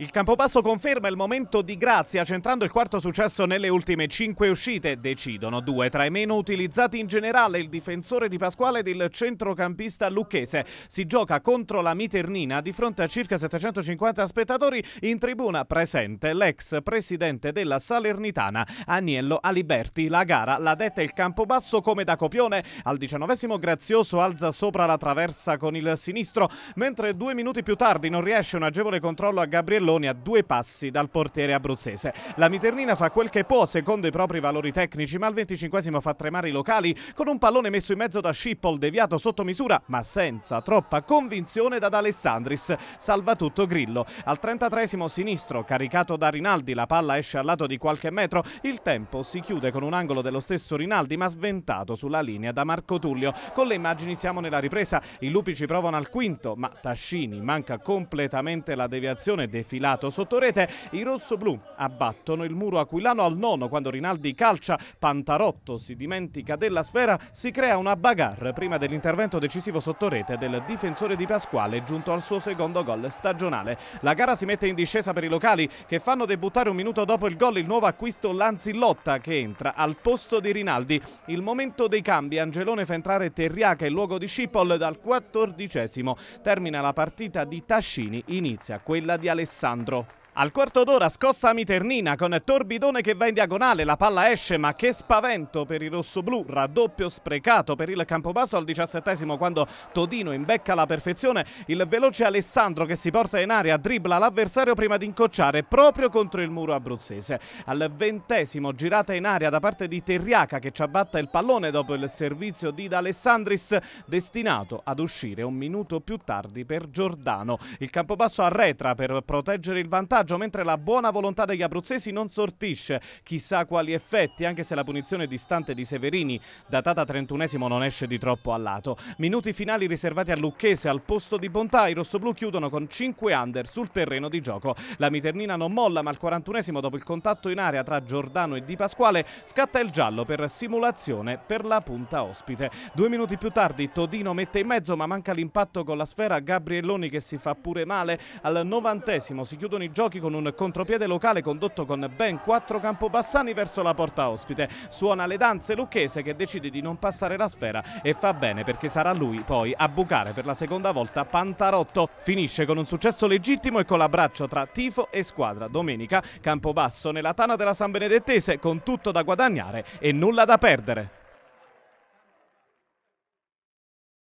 Il Campobasso conferma il momento di grazia, centrando il quarto successo nelle ultime cinque uscite. Decidono due tra i meno utilizzati in generale, il difensore di Pasquale ed il centrocampista lucchese. Si gioca contro la Miternina di fronte a circa 750 spettatori. In tribuna presente l'ex presidente della Salernitana, Agnello Aliberti. La gara l'ha detta il Campobasso come da copione. Al diciannovesimo Grazioso alza sopra la traversa con il sinistro, mentre due minuti più tardi non riesce un agevole controllo a Gabriele pallone a due passi dal portiere abruzzese. La Miternina fa quel che può secondo i propri valori tecnici, ma al 25 fa tremare i locali con un pallone messo in mezzo da Scippol, deviato sotto misura, ma senza troppa convinzione da Alessandris. Salva tutto Grillo. Al 33 sinistro, caricato da Rinaldi, la palla esce al lato di qualche metro. Il tempo si chiude con un angolo dello stesso Rinaldi, ma sventato sulla linea da Marco Tullio. Con le immagini siamo nella ripresa. I lupi ci provano al quinto, ma Tascini manca completamente la deviazione definitiva infilato sotto rete. I rossoblù abbattono il muro aquilano al nono quando Rinaldi calcia. Pantarotto si dimentica della sfera, si crea una bagarre prima dell'intervento decisivo sotto rete del difensore di Pasquale giunto al suo secondo gol stagionale. La gara si mette in discesa per i locali che fanno debuttare un minuto dopo il gol il nuovo acquisto Lanzillotta che entra al posto di Rinaldi. Il momento dei cambi, Angelone fa entrare Terriaca in luogo di Scipol dal quattordicesimo. Termina la partita di Tascini, inizia quella di Alessandro. Alessandro. Al quarto d'ora scossa Miternina con Torbidone che va in diagonale, la palla esce ma che spavento per i rossoblù, raddoppio sprecato per il Campobasso al diciassettesimo quando Todino imbecca la perfezione, il veloce Alessandro che si porta in aria dribbla l'avversario prima di incocciare proprio contro il muro abruzzese. Al ventesimo girata in aria da parte di Terriaca che ci abbatta il pallone dopo il servizio di D'Alessandris destinato ad uscire un minuto più tardi per Giordano. Il Campobasso arretra per proteggere il vantaggio vantaggio, mentre la buona volontà degli abruzzesi non sortisce chissà quali effetti, anche se la punizione distante di Severini, datata 31esimo, non esce di troppo a lato. Minuti finali riservati a Lucchese al posto di Bontà, i rossoblù chiudono con 5 under sul terreno di gioco. La Miternina non molla, ma al 41esimo, dopo il contatto in area tra Giordano e Di Pasquale, scatta il giallo per simulazione per la punta ospite. Due minuti più tardi Todino mette in mezzo, ma manca l'impatto con la sfera Gabrielloni che si fa pure male. Al 90esimo si chiudono i giochi Sacchi con un contropiede locale condotto con ben quattro campobassani verso la porta ospite. Suona le danze lucchese che decide di non passare la sfera e fa bene perché sarà lui poi a bucare per la seconda volta Pantarotto. Finisce con un successo legittimo e con l'abbraccio tra tifo e squadra. Domenica Campobasso nella tana della San Benedettese con tutto da guadagnare e nulla da perdere.